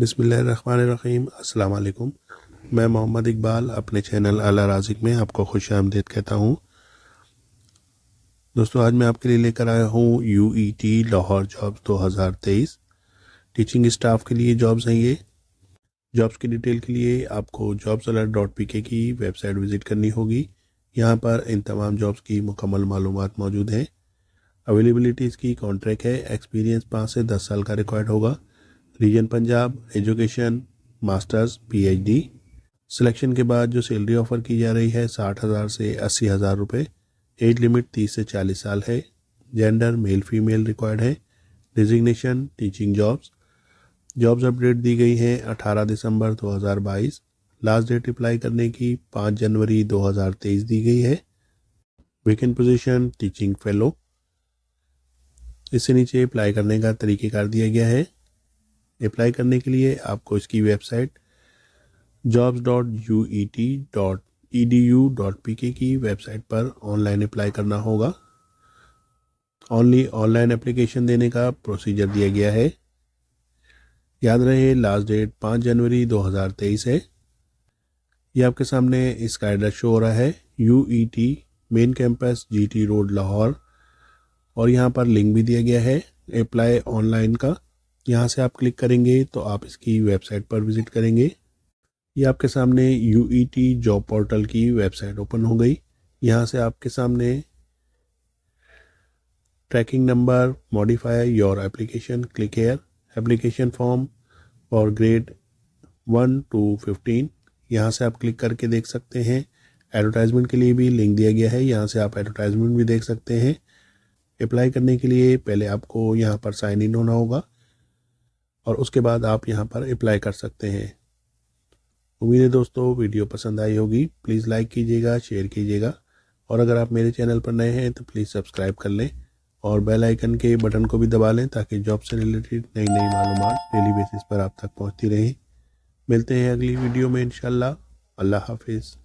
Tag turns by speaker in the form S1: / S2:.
S1: बसमीम अल्लाम मैं मोहम्मद इकबाल अपने चैनल अला राजिक में आपको खुश आमदेद कहता हूँ दोस्तों आज मैं आपके लिए लेकर आया हूँ U E T Lahore jobs 2023 teaching staff के लिए जॉब्स हैं ये जॉब्स की डिटेल के लिए आपको jobs alert dot P K की वेबसाइट विज़िट करनी होगी यहाँ पर इन तमाम जॉब्स की मुकम्मल मालूम मौजूद हैं अवेलेबिलिटी इसकी कॉन्ट्रैक्ट है एक्सपीरियंस पाँच से दस साल का रिक्वायर्ड होगा region Punjab education masters PhD selection के बाद जो सैलरी ऑफर की जा रही है साठ हज़ार से अस्सी हज़ार रुपये एज लिमिट तीस से चालीस साल है जेंडर मेल फीमेल रिक्वायर्ड है designation teaching jobs jobs update दी गई है 18 दिसंबर 2022 लास्ट डेट अप्लाई करने की 5 जनवरी 2023 दी गई है वेकेंट पोजीशन टीचिंग फेलो इससे नीचे अप्लाई करने का तरीके कर दिया गया है अप्लाई करने के लिए आपको इसकी website jobs dot U E T dot E D U dot P K की वेबसाइट पर ऑनलाइन अप्लाई करना होगा ऑनली ऑनलाइन एप्लीकेशन देने का प्रोसीजर दिया गया है याद रहे लास्ट डेट पाँच जनवरी 2023 है ये आपके सामने इसका एड्रेस शो हो रहा है U E T main campus G T road Lahore और यहाँ पर लिंक भी दिया गया है अप्लाई ऑनलाइन का यहाँ से आप क्लिक करेंगे तो आप इसकी वेबसाइट पर विज़िट करेंगे ये आपके सामने यू जॉब पोर्टल की वेबसाइट ओपन हो गई यहाँ से आपके सामने tracking number modify your application click here application form और ग्रेड वन टू फिफ्टीन यहाँ से आप क्लिक करके देख सकते हैं एडवर्टाइजमेंट के लिए भी लिंक दिया गया है यहाँ से आप एडवर्टाइजमेंट भी देख सकते हैं अप्लाई करने के लिए पहले आपको यहाँ पर साइन इन होना होगा और उसके बाद आप यहाँ पर अप्लाई कर सकते हैं उम्मीद है दोस्तों वीडियो पसंद आई होगी प्लीज़ लाइक कीजिएगा शेयर कीजिएगा और अगर आप मेरे चैनल पर नए हैं तो प्लीज़ सब्सक्राइब कर लें और बेल आइकन के बटन को भी दबा लें ताकि जॉब से रिलेटेड नई नई मालूम डेली बेसिस पर आप तक पहुँचती रहें मिलते हैं अगली वीडियो में इन अल्लाह हाफिज़